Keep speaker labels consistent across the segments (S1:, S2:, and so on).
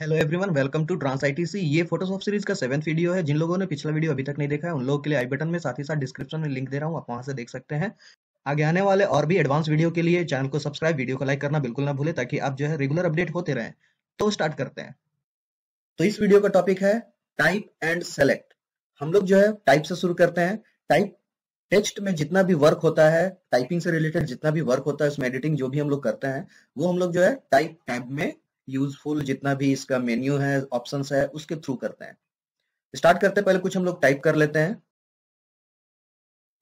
S1: hello everyone welcome to trans ITC ये Photoshop series का seventh video है जिन लोगों ने पिछला वीडियो अभी तक नहीं देखा है उन लोगों के लिए आई बटन में साथ ही साथ डिस्क्रिप्शन में लिंक दे रहा हूँ आप वहां से देख सकते हैं आगे आने वाले और भी एडवांस वीडियो के लिए चैनल को सब्सक्राइब वीडियो को लाइक करना बिल्कुल ना भूले ताकि आप जो है रेगुलर अपडेट होते रहे तो स्टार्ट करते हैं तो इस वीडियो का टॉपिक है टाइप एंड सेलेक्ट हम लोग जो है टाइप से शुरू करते हैं टाइप टेक्स्ट में जितना भी वर्क होता है टाइपिंग से रिलेटेड जितना भी वर्क होता है उसमें एडिटिंग जो भी हम लोग करते हैं वो हम लोग जो है टाइप टैब में यूजफुल जितना भी इसका मेन्यू है ऑप्शन है उसके थ्रू करते हैं स्टार्ट करते पहले कुछ हम लोग टाइप कर लेते हैं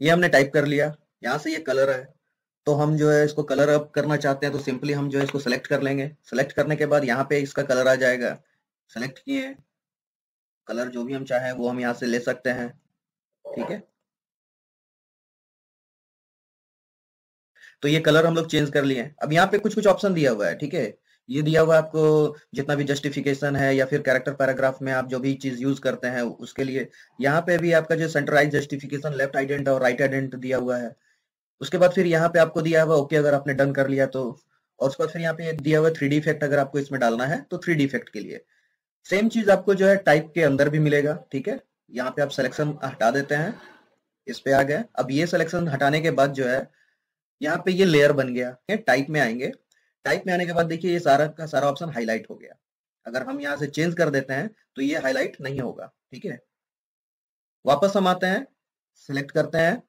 S1: ये हमने टाइप कर लिया यहां से ये कलर है तो हम जो है इसको कलर अप करना चाहते हैं तो सिंपली हम जो है इसको सेलेक्ट कर लेंगे सेलेक्ट करने के बाद यहाँ पे इसका कलर आ जाएगा सेलेक्ट किए कलर जो भी हम चाहें वो हम यहाँ से ले सकते हैं ठीक है तो ये कलर हम लोग चेंज कर लिए अब यहाँ पे कुछ कुछ ऑप्शन दिया हुआ है ठीक है ये दिया हुआ आपको जितना भी जस्टिफिकेशन है या फिर कैरेक्टर पैराग्राफ में आप जो भी चीज यूज करते हैं उसके लिए यहाँ पे भी आपका जो सेंट्राइज जस्टिफिकेशन लेफ्ट आइडेंट और राइट आइडेंट दिया हुआ है उसके बाद फिर यहाँ पे आपको दिया हुआ ओके अगर आपने डन कर लिया तो और उसके बाद फिर यहाँ पे दिया हुआ थ्री डी इफेक्ट अगर आपको इसमें डालना है तो थ्री डी इफेक्ट के लिए सेम चीज आपको जो है टाइप के अंदर भी मिलेगा ठीक है यहाँ पे आप सिलेक्शन हटा देते हैं इस पे आ गए अब ये सिलेक्शन हटाने के बाद जो है यहाँ पे ये लेयर बन गया टाइप में आएंगे टाइप में आने के बाद देखिए ये सारा का सारा ऑप्शन हाईलाइट हो गया अगर हम यहाँ से चेंज कर देते हैं तो ये हाईलाइट नहीं होगा ठीक है वापस हम आते हैं सिलेक्ट करते हैं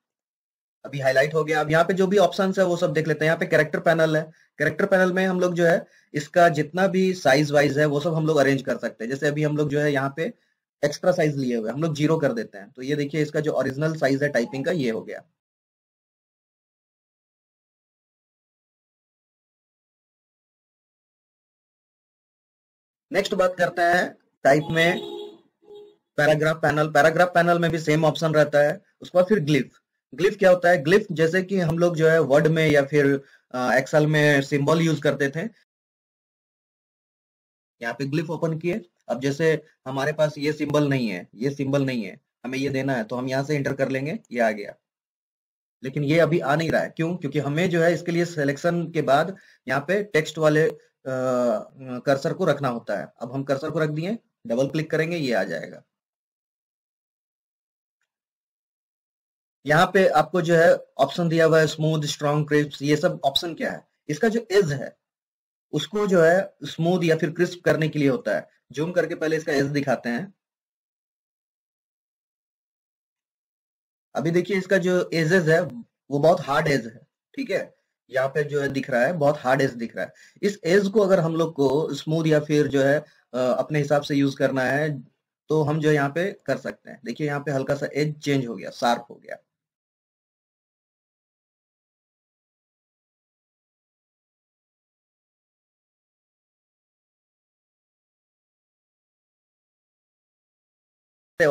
S1: अभी हाईलाइट हो गया अब यहाँ पे जो भी ऑप्शन है वो सब देख लेते हैं यहाँ पे कैरेक्टर पैनल है कैरेक्टर पैनल में हम लोग जो है इसका जितना भी साइज वाइज है वो सब हम लोग अरेंज कर सकते हैं जैसे अभी हम लोग जो है यहाँ पे एक्स्ट्रा साइज लिए हुए हम लोग जीरो कर देते हैं तो ये देखिए इसका जो ओरिजिनल साइज है टाइपिंग का ये हो गया नेक्स्ट बात करते हैं टाइप में पैराग्राफ पैनल पैराग्राफ पैनल में भी सेम ऑप्शन रहता है उसके बाद फिर ग्लिफ ग्लिफ क्या होता है ग्लिफ जैसे कि हम लोग जो है वर्ड में या फिर एक्सेल में सिंबल यूज करते थे यहाँ पे ग्लिफ ओपन किए अब जैसे हमारे पास ये सिंबल नहीं है ये सिंबल नहीं है हमें ये देना है तो हम यहाँ से इंटर कर लेंगे ये आ गया लेकिन ये अभी आ नहीं रहा है क्यों क्योंकि हमें जो है इसके लिए सिलेक्शन के बाद यहाँ पे टेक्स्ट वाले कर्सर को रखना होता है अब हम कर्सर को रख दिए डबल क्लिक करेंगे ये आ जाएगा यहाँ पे आपको जो है ऑप्शन दिया हुआ है स्मूथ स्ट्रॉन्ग क्रिस्प ये सब ऑप्शन क्या है इसका जो एज है उसको जो है स्मूथ या फिर क्रिस्प करने के लिए होता है जूम करके पहले इसका एज दिखाते हैं अभी देखिए इसका जो एजेस है वो बहुत हार्ड एज है ठीक है यहाँ पे जो है दिख रहा है बहुत हार्ड एज दिख रहा है इस एज को अगर हम लोग को स्मूथ या फिर जो है अपने हिसाब से यूज करना है तो हम जो यहाँ पे कर सकते हैं देखिए यहाँ पे हल्का सा एज चेंज हो गया शार्प हो गया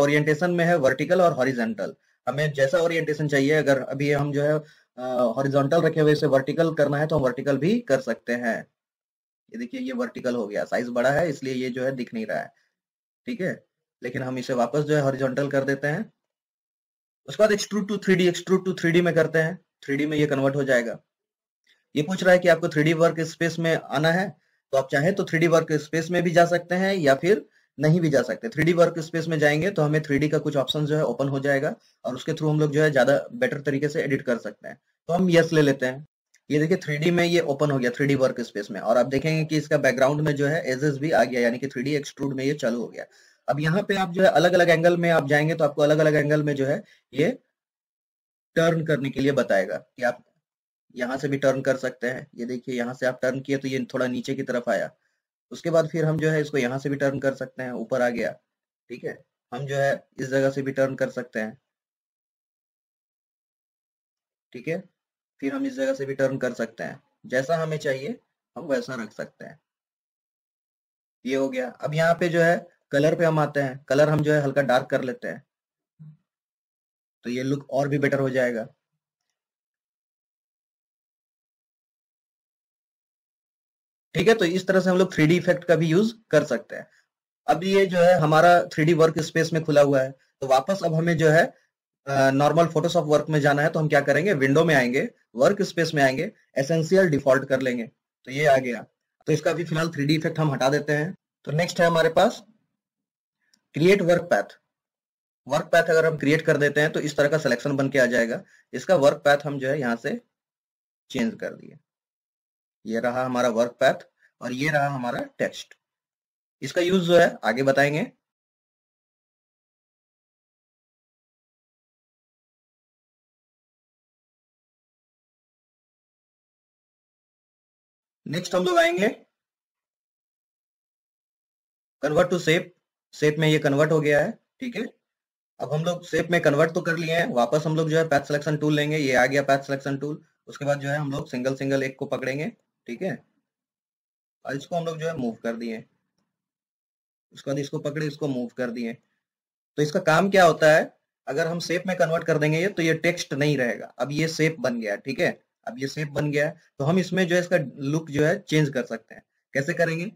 S1: ओरिएंटेशन में है वर्टिकल और हॉरिजेंटल हमें जैसा ओरिएंटेशन चाहिए अगर अभी हम जो है हॉरिजॉन्टल रखे हुए इसे वर्टिकल करना है तो हम वर्टिकल भी कर सकते हैं ये देखिए ये वर्टिकल हो गया साइज बड़ा है इसलिए ये जो है दिख नहीं रहा है ठीक है लेकिन हम इसे वापस जो है हॉरिजॉन्टल कर देते हैं उसके बाद extrude to three D extrude to three में करते हैं थ्री में ये कन्वर्ट हो जाएगा ये पूछ रहा है कि आपको थ्री वर्क स्पेस में आना है तो आप चाहें तो थ्री वर्क स्पेस में भी जा सकते हैं या फिर नहीं भी जा सकते थ्री वर्क स्पेस में जाएंगे तो हमें थ्री का कुछ ऑप्शन जो है ओपन हो जाएगा और उसके थ्रू हम लोग जो है ज्यादा बेटर तरीके से एडिट कर सकते हैं तो हम यस ले लेते हैं ये देखिए थ्री में ये ओपन हो गया थ्री वर्क स्पेस में और आप देखेंगे कि इसका बैकग्राउंड में जो है एजेस भी आ गया यानी कि थ्री एक्सट्रूड में ये चालू हो गया अब यहाँ पे आप जो है अलग अलग एंगल में आप जाएंगे तो आपको अलग अलग एंगल में जो है ये टर्न करने के लिए बताएगा कि आप यहाँ से भी टर्न कर सकते हैं ये देखिए यहाँ से आप टर्न किए तो ये थोड़ा नीचे की तरफ आया उसके बाद फिर हम जो है इसको यहाँ से भी टर्न कर सकते हैं ऊपर आ गया ठीक है हम जो है इस जगह से भी टर्न कर सकते हैं ठीक है फिर हम इस जगह से भी टर्न कर सकते हैं जैसा हमें चाहिए हम वैसा रख सकते हैं ये हो गया अब यहाँ पे जो है कलर पे हम आते हैं कलर हम जो है हल्का डार्क कर लेते हैं तो ये लुक और भी बेटर हो जाएगा ठीक है तो इस तरह से हम लोग थ्री इफेक्ट का भी यूज कर सकते हैं अब ये जो है हमारा थ्री वर्क स्पेस में खुला हुआ है तो वापस अब हमें जो है नॉर्मल फोटोशॉप वर्क में जाना है तो हम क्या करेंगे विंडो में आएंगे वर्क स्पेस में आएंगे एसेंशियल डिफॉल्ट कर लेंगे तो ये आ गया तो इसका भी फिलहाल थ्री इफेक्ट हम हटा देते हैं तो नेक्स्ट है हमारे पास create work path work path अगर हम क्रिएट कर देते हैं तो इस तरह का सिलेक्शन बन के आ जाएगा इसका वर्क पैथ हम जो है यहाँ से चेंज कर दिए ये रहा हमारा वर्क पैथ और ये रहा हमारा टेक्स्ट इसका यूज जो है आगे बताएंगे नेक्स्ट हम लोग आएंगे कन्वर्ट टू सेप सेप में ये कन्वर्ट हो गया है ठीक है अब हम लोग सेप में कन्वर्ट तो कर लिए हैं वापस हम लोग जो है पैथ सिलेक्शन टूल लेंगे ये आ गया पैथ सिलेक्शन टूल उसके बाद जो है हम लोग सिंगल सिंगल एक को पकड़ेंगे ठीक है और इसको हम लोग जो है मूव कर दिए इसको बाद इसको पकड़े इसको मूव कर दिए तो इसका काम क्या होता है अगर हम सेप में कन्वर्ट कर देंगे ये तो ये टेक्स्ट नहीं रहेगा अब ये सेप बन गया ठीक है अब ये सेप बन गया तो हम इसमें जो है इसका लुक जो है चेंज कर सकते हैं कैसे करेंगे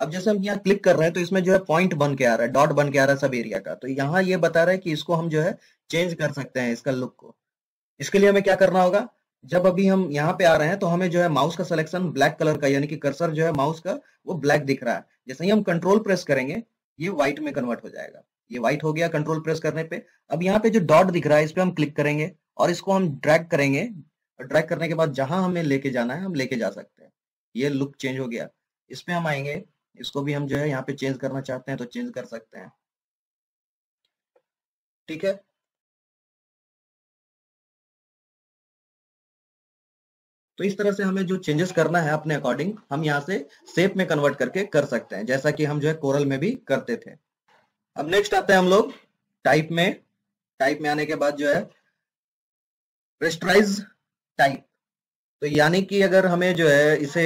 S1: अब जैसे हम यहाँ क्लिक कर रहे हैं तो इसमें जो है पॉइंट बन के आ रहा है डॉट बन के आ रहा है सब एरिया का तो यहाँ ये बता रहा है कि इसको हम जो है चेंज कर सकते हैं इसका लुक को इसके लिए हमें क्या करना होगा जब अभी हम यहाँ पे आ रहे हैं तो हमें जो है माउस का सिलेक्शन ब्लैक कलर का यानी कि कर्सर जो है माउस का वो ब्लैक दिख रहा है जैसे ही हम कंट्रोल प्रेस करेंगे ये व्हाइट में कन्वर्ट हो जाएगा ये व्हाइट हो गया कंट्रोल प्रेस करने पे अब यहाँ पे जो डॉट दिख रहा है इस पर हम क्लिक करेंगे और इसको हम ड्रैग करेंगे ड्रैग करने के बाद जहां हमें लेके जाना है हम लेके जा सकते हैं ये लुक चेंज हो गया इस हम आएंगे इसको भी हम जो है यहाँ पे चेंज करना चाहते हैं तो चेंज कर सकते हैं ठीक है तो इस तरह से हमें जो चेंजेस करना है अपने अकॉर्डिंग हम यहाँ से सेप में कन्वर्ट करके कर सकते हैं जैसा कि हम जो है कोरल में भी करते थे अब नेक्स्ट आते हैं हम लोग टाइप में टाइप में आने के बाद जो है रेस्टराइज टाइप तो यानी कि अगर हमें जो है इसे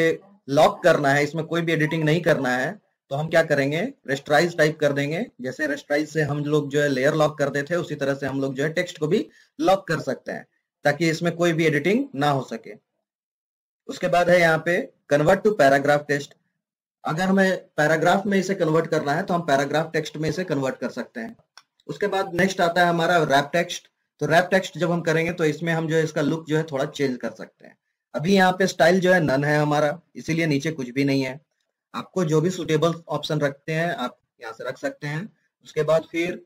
S1: लॉक करना है इसमें कोई भी एडिटिंग नहीं करना है तो हम क्या करेंगे रेस्टराइज टाइप कर देंगे जैसे रेस्टराइज से हम लोग जो है लेयर लॉक करते थे उसी तरह से हम लोग जो है टेक्स्ट को भी लॉक कर सकते हैं ताकि इसमें कोई भी एडिटिंग ना हो सके उसके बाद है यहाँ पे कन्वर्ट टू पैराग्राफ टेक्स्ट अगर हमें पैराग्राफ में इसे कन्वर्ट करना है तो हम पैराग्राफ टेक्स्ट में इसे कन्वर्ट कर सकते हैं उसके बाद नेक्स्ट आता है हमारा रैप टेक्स्ट तो रैप टेक्स्ट जब हम करेंगे तो इसमें हम जो है इसका लुक जो है थोड़ा चेंज कर सकते हैं अभी यहाँ पे स्टाइल जो है नन है हमारा इसीलिए नीचे कुछ भी नहीं है आपको जो भी सुटेबल ऑप्शन रखते हैं आप यहाँ से रख सकते हैं उसके बाद फिर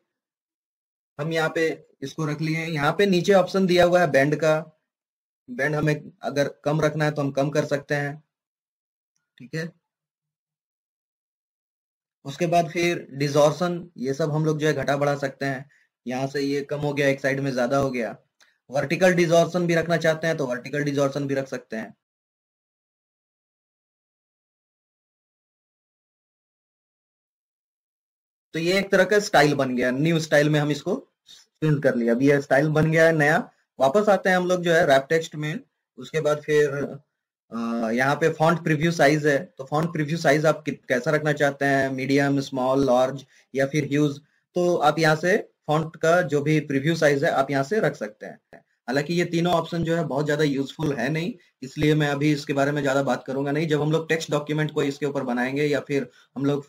S1: हम यहाँ पे इसको रख लिए यहाँ पे नीचे ऑप्शन दिया हुआ है बैंड का बैंड हमें अगर कम रखना है तो हम कम कर सकते हैं ठीक है उसके बाद फिर डिजॉर्सन ये सब हम लोग जो है घटा बढ़ा सकते हैं यहाँ से ये कम हो गया एक साइड में ज्यादा हो गया वर्टिकल डिजॉर्सन भी रखना चाहते हैं तो वर्टिकल डिजॉर्सन भी रख सकते हैं तो ये एक तरह का स्टाइल बन गया न्यू स्टाइल में हम इसको कर लिया अब ये स्टाइल बन गया है नया वापस आते हैं हम लोग जो है रैप टेक्स्ट में उसके बाद फिर यहाँ पे फॉन्ट प्रीव्यू साइज है तो फॉन्ट प्रीव्यू साइज आप कैसा रखना चाहते हैं मीडियम स्मॉल लार्ज या फिर ह्यूज तो आप यहाँ से फॉन्ट का जो भी प्रीव्यू साइज है आप यहाँ से रख सकते हैं हालांकि ये तीनों ऑप्शन जो है बहुत ज्यादा यूजफुल है नहीं इसलिए मैं अभी इसके बारे में ज्यादा बात करूंगा नहीं जब हम लोग टेक्स्ट डॉक्यूमेंट को इसके ऊपर बनाएंगे या फिर हम लोग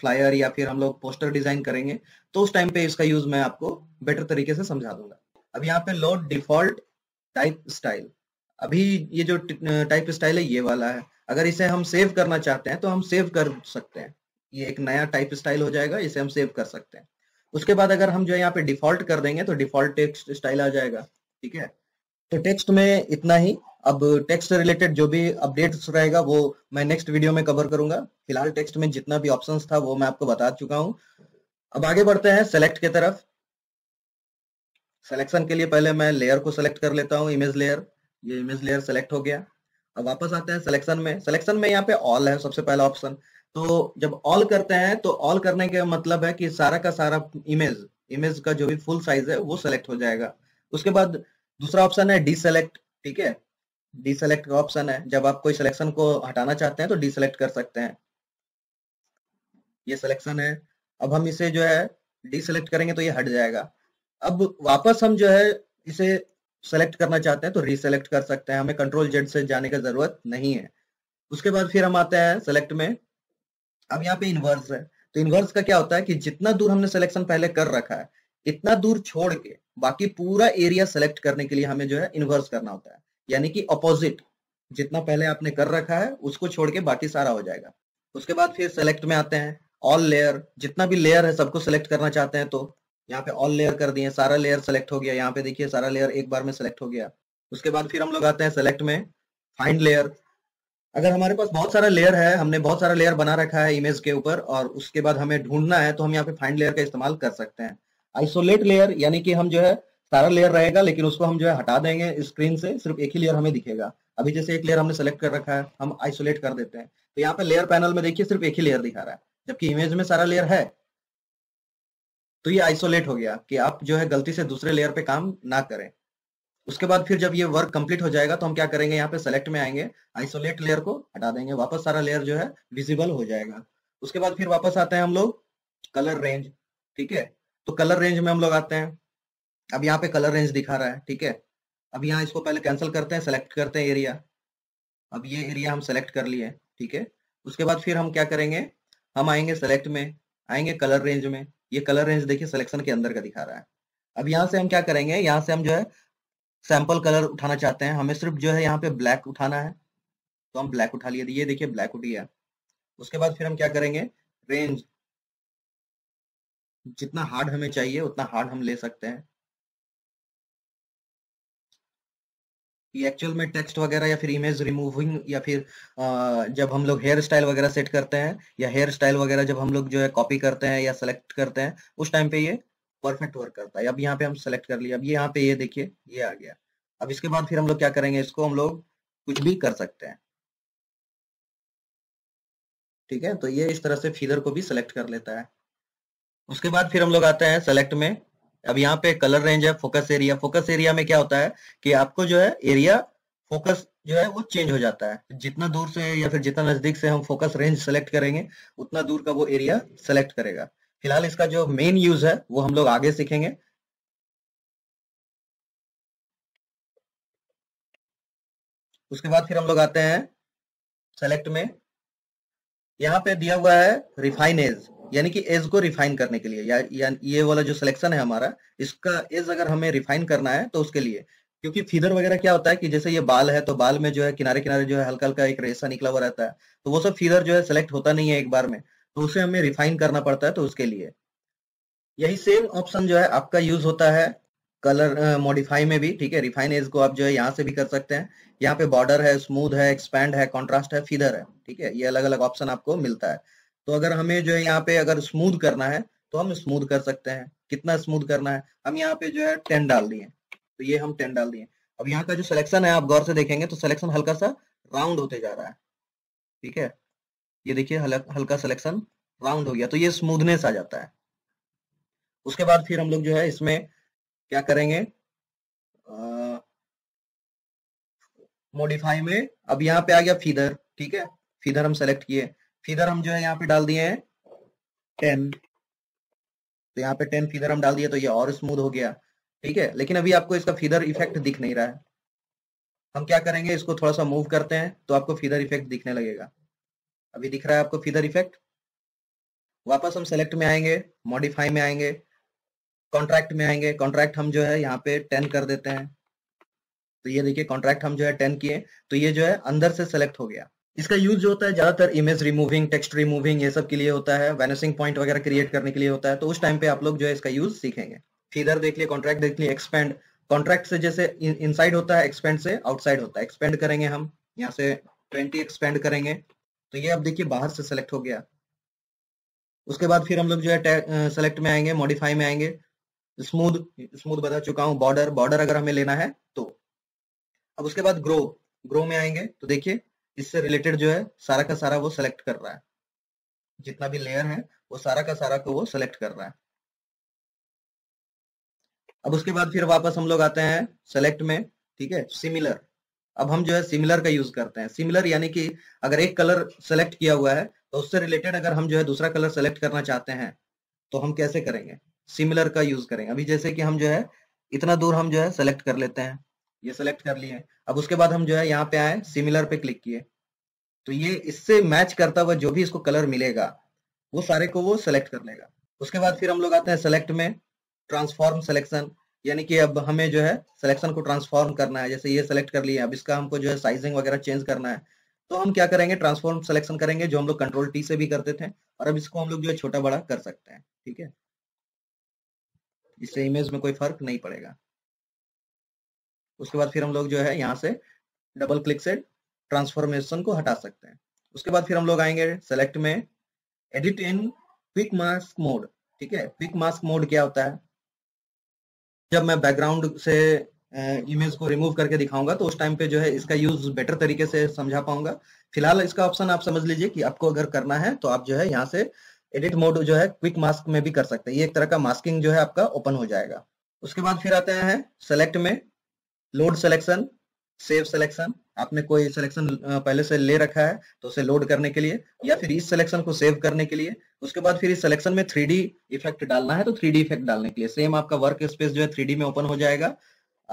S1: फ्लायर या फिर हम लोग पोस्टर डिजाइन करेंगे तो उस टाइम पे इसका यूज मैं आपको बेटर तरीके से समझा दूंगा अब यहाँ पे लोड डिफॉल्ट टाइप स्टाइल अभी ये जो टाइप स्टाइल है ये वाला है अगर इसे हम सेव करना चाहते हैं तो हम सेव कर सकते हैं ये एक नया टाइप स्टाइल हो जाएगा इसे हम सेव कर सकते हैं उसके बाद अगर हम जो यहाँ पे डिफॉल्ट कर देंगे तो डिफॉल्ट टेक्स्ट स्टाइल आ जाएगा ठीक है तो टेक्स्ट में इतना ही अब टेक्स्ट रिलेटेड जो भी अपडेट्स रहेगा वो मैं नेक्स्ट वीडियो में कवर करूंगा फिलहाल टेक्स्ट में जितना भी ऑप्शंस था वो मैं आपको बता चुका हूँ अब आगे बढ़ते हैं सेलेक्ट के तरफ सिलेक्शन के लिए पहले मैं लेयर को सिलेक्ट कर लेता हूँ इमेज लेयर ये इमेज लेयर सेलेक्ट हो गया अब वापस आते हैं सिलेक्शन में सिलेक्शन में यहाँ पे ऑल है सबसे पहला ऑप्शन तो जब ऑल करते हैं तो ऑल करने का मतलब है कि सारा का सारा इमेज इमेज का जो भी फुल साइज है वो सेलेक्ट हो जाएगा उसके बाद दूसरा ऑप्शन है डिसलेक्ट ठीक है डी सेलेक्ट का ऑप्शन है जब आप कोई सिलेक्शन को हटाना चाहते हैं तो डी सेलेक्ट कर सकते हैं ये सिलेक्शन है अब हम इसे जो है डी सेलेक्ट करेंगे तो ये हट जाएगा अब वापस हम जो है इसे सेलेक्ट करना चाहते हैं तो रीसेलेक्ट कर सकते हैं हमें कंट्रोल जेड से जाने की जरूरत नहीं है उसके बाद फिर हम आते हैं सेलेक्ट में अब यहाँ पे इनवर्स है तो इनवर्स का क्या होता है कि जितना दूर हमने सिलेक्शन पहले कर रखा है इतना दूर छोड़ के बाकी पूरा एरिया सेलेक्ट करने के लिए हमें जो है इन्वर्स करना होता है यानी कि अपोजिट जितना पहले आपने कर रखा है उसको छोड़ के बाकी सारा हो जाएगा उसके बाद फिर सेलेक्ट में आते हैं ऑल लेयर जितना भी लेयर है सबको सिलेक्ट करना चाहते हैं तो यहाँ पे ऑल लेयर कर दिए सारा लेयर सेलेक्ट हो गया यहाँ पे देखिए सारा लेयर एक बार में सेलेक्ट हो गया उसके बाद फिर हम लोग आते हैं सेलेक्ट में फाइंड लेयर अगर हमारे पास बहुत सारा लेयर है हमने बहुत सारा लेयर बना रखा है इमेज के ऊपर और उसके बाद हमें ढूंढना है तो हम यहाँ पे फाइंड लेयर का इस्तेमाल कर सकते हैं आइसोलेट लेयर यानी कि हम जो है सारा लेयर रहेगा लेकिन उसको हम जो है हटा देंगे स्क्रीन से सिर्फ एक ही लेयर हमें दिखेगा अभी जैसे एक लेयर हमने सेलेक्ट कर रखा है हम आइसोलेट कर देते हैं तो यहाँ पे लेयर पैनल में देखिए सिर्फ एक ही लेयर दिखा रहा है जबकि इमेज में सारा लेयर है तो ये आइसोलेट हो गया कि आप जो है गलती से दूसरे लेयर पे काम ना करें उसके बाद फिर जब ये वर्क कंप्लीट हो जाएगा तो हम क्या करेंगे यहाँ पे सेलेक्ट में आएंगे आइसोलेट लेयर को हटा देंगे वापस सारा लेयर जो है विजिबल हो जाएगा उसके बाद फिर वापस आते हैं हम लोग कलर रेंज ठीक है तो कलर रेंज में हम लोग आते हैं अब यहाँ पे कलर रेंज दिखा रहा है ठीक है अब यहाँ इसको पहले कैंसिल करते हैं सेलेक्ट करते हैं एरिया अब ये एरिया हम सेलेक्ट कर लिए ठीक है उसके बाद फिर हम क्या करेंगे हम आएंगे सेलेक्ट में आएंगे कलर रेंज में ये कलर रेंज देखिए सिलेक्शन के अंदर का दिखा रहा है अब यहाँ से हम क्या करेंगे यहाँ से हम जो है सैंपल कलर उठाना चाहते हैं हमें सिर्फ जो है यहाँ पे ब्लैक उठाना है तो हम ब्लैक उठा लिए ये देखिए ब्लैक उठी है उसके बाद फिर हम क्या करेंगे रेंज जितना हार्ड हमें चाहिए उतना हार्ड हम ले सकते हैं कि एक्चुअल में टेक्स्ट वगैरह या फिर इमेज रिमूविंग या फिर जब हम लोग हेयर स्टाइल वगैरह सेट करते हैं या हेयर स्टाइल वगैरह जब हम लोग जो है कॉपी करते हैं या सेलेक्ट करते हैं उस टाइम पे ये परफेक्ट वर्क करता है अब यहाँ पे हम सेलेक्ट कर लिए अब ये यहाँ पे ये देखिए ये आ गया अब इसके बाद फिर हम लोग क्या करेंगे इसको हम लोग कुछ भी कर सकते हैं ठीक है तो ये इस तरह से फीदर को भी सेलेक्ट कर लेता है उसके बाद फिर हम लोग आते हैं सेलेक्ट में अब यहाँ पे कलर रेंज है फोकस एरिया फोकस एरिया में क्या होता है कि आपको जो है एरिया फोकस जो है वो चेंज हो जाता है जितना दूर से या फिर जितना नजदीक से हम फोकस रेंज सेलेक्ट करेंगे उतना दूर का वो एरिया सेलेक्ट करेगा फिलहाल इसका जो मेन यूज है वो हम लोग आगे सीखेंगे उसके बाद फिर हम लोग आते हैं सेलेक्ट में यहाँ पे दिया हुआ है रिफाइनेज यानी कि एज को रिफाइन करने के लिए या, या ये वाला जो सिलेक्शन है हमारा इसका एज अगर हमें रिफाइन करना है तो उसके लिए क्योंकि फीदर वगैरह क्या होता है कि जैसे ये बाल है तो बाल में जो है किनारे किनारे जो है हल्का हल्का एक रेसा निकला हुआ रहता है तो वो सब फीदर जो है सिलेक्ट होता नहीं है एक बार में तो उसे हमें रिफाइन करना पड़ता है तो उसके लिए यही सेम ऑप्शन जो है आपका यूज होता है कलर मॉडिफाई uh, में भी ठीक है रिफाइन एज को आप जो है यहाँ से भी कर सकते हैं यहाँ पे बॉर्डर है स्मूथ है एक्सपैंड है कॉन्ट्रास्ट है फीदर है ठीक है ये अलग अलग ऑप्शन आपको मिलता है तो अगर हमें जो है यहाँ पे अगर स्मूद करना है तो हम स्मूद कर सकते हैं कितना स्मूद करना है हम यहाँ पे जो है टेन डाल दिए तो ये हम टेन डाल दिए अब यहाँ का जो सिलेक्शन है आप गौर से देखेंगे तो सिलेक्शन हल्का सा राउंड होते जा रहा है ठीक है ये देखिए हल्का सिलेक्शन राउंड हो गया तो ये स्मूदनेस आ जाता है उसके बाद फिर हम लोग जो है इसमें क्या करेंगे मॉडिफाई में अब यहाँ पे आ गया फीदर ठीक है फीदर हम सेलेक्ट किए फीदर हम जो है यहाँ पे डाल दिए हैं टेन तो यहाँ पे टेन फीदर हम डाल दिए तो ये और स्मूथ हो गया ठीक है लेकिन अभी आपको इसका फीदर इफेक्ट दिख नहीं रहा है हम क्या करेंगे इसको थोड़ा सा मूव करते हैं तो आपको फीदर इफेक्ट दिखने लगेगा अभी दिख रहा है आपको फीदर इफेक्ट वापस हम सेलेक्ट में आएंगे मॉडिफाई में आएंगे कॉन्ट्रैक्ट में आएंगे कॉन्ट्रैक्ट हम जो है यहाँ पे टेन कर देते हैं तो ये देखिए कॉन्ट्रैक्ट हम जो है टेन किए तो ये जो है अंदर से सेलेक्ट हो गया इसका यूज जो होता है ज्यादातर इमेज रिमूविंग टेक्स्ट रिमूविंग ये सब के लिए होता है वैनसिंग पॉइंट वगैरह क्रिएट करने के लिए होता है तो उस टाइम पे आप लोग जो है इसका यूज सीखेंगे फीदर देख लिए कॉन्ट्रैक्ट देख लिए एक्सपेंड कॉन्ट्रैक्ट से जैसे इनसाइड होता है एक्सपेंड से आउटसाइड होता है एक्सपेंड करेंगे हम यहाँ से ट्वेंटी एक्सपेंड करेंगे तो ये अब देखिए बाहर से सेलेक्ट हो गया उसके बाद फिर हम लोग जो है सेलेक्ट में आएंगे मॉडिफाई में आएंगे स्मूथ स्मूथ बता चुका हूँ बॉर्डर बॉर्डर अगर हमें लेना है तो अब उसके बाद ग्रो ग्रो में आएंगे तो देखिए इससे रिलेटेड जो है सारा का सारा वो सेलेक्ट कर रहा है जितना भी लेयर है वो सारा का सारा को वो सेलेक्ट कर रहा है अब उसके बाद फिर वापस हम लोग आते हैं सेलेक्ट में ठीक है सिमिलर अब हम जो है सिमिलर का यूज करते हैं सिमिलर यानी कि अगर एक कलर सेलेक्ट किया हुआ है तो उससे रिलेटेड अगर हम जो है दूसरा कलर सेलेक्ट करना चाहते हैं तो हम कैसे करेंगे सिमिलर का यूज करेंगे अभी जैसे कि हम जो है इतना दूर हम जो है सेलेक्ट कर लेते हैं ये सिलेक्ट कर लिए अब उसके बाद हम जो है यहाँ पे आए सिमिलर पे क्लिक किए तो ये इससे मैच करता हुआ जो भी इसको कलर मिलेगा वो सारे को वो सिलेक्ट कर लेगा उसके बाद फिर हम लोग आते हैं सेलेक्ट में ट्रांसफॉर्म सिलेक्शन यानी कि अब हमें जो है सिलेक्शन को ट्रांसफॉर्म करना है जैसे ये सिलेक्ट कर लिए अब इसका हमको जो है साइजिंग वगैरह चेंज करना है तो हम क्या करेंगे ट्रांसफॉर्म सिलेक्शन करेंगे जो हम लोग कंट्रोल टी से भी करते थे और अब इसको हम लोग जो है छोटा बड़ा कर सकते हैं ठीक है इससे इमेज में कोई फर्क नहीं पड़ेगा उसके बाद फिर हम लोग जो है यहाँ से डबल क्लिक से ट्रांसफॉर्मेशन को हटा सकते हैं उसके बाद फिर हम लोग आएंगे सेलेक्ट में edit in quick mask mode ठीक है क्विक मास्क मोड क्या होता है जब मैं बैकग्राउंड से इमेज को रिमूव करके दिखाऊंगा तो उस टाइम पे जो है इसका यूज बेटर तरीके से समझा पाऊंगा फिलहाल इसका ऑप्शन आप समझ लीजिए कि आपको अगर करना है तो आप जो है यहाँ से एडिट मोड जो है क्विक मास्क में भी कर सकते हैं ये एक तरह का मास्किंग जो है आपका ओपन हो जाएगा उसके बाद फिर आते हैं सेलेक्ट में लोड सिलेक्शन सेव सिलेक्शन आपने कोई सिलेक्शन पहले से ले रखा है तो उसे लोड करने के लिए या फिर इस सिलेक्शन को सेव करने के लिए उसके बाद फिर इस सिलेक्शन में थ्री इफेक्ट डालना है तो थ्री इफेक्ट डालने के लिए सेम आपका वर्क स्पेस जो है थ्री में ओपन हो जाएगा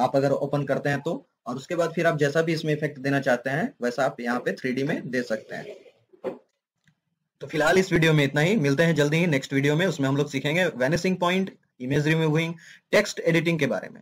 S1: आप अगर ओपन करते हैं तो और उसके बाद फिर आप जैसा भी इसमें इफेक्ट देना चाहते हैं वैसा आप यहाँ पे थ्री में दे सकते हैं तो फिलहाल इस वीडियो में इतना ही मिलते हैं जल्दी ही नेक्स्ट वीडियो में उसमें हम लोग सीखेंगे vanishing point image removing text editing के बारे में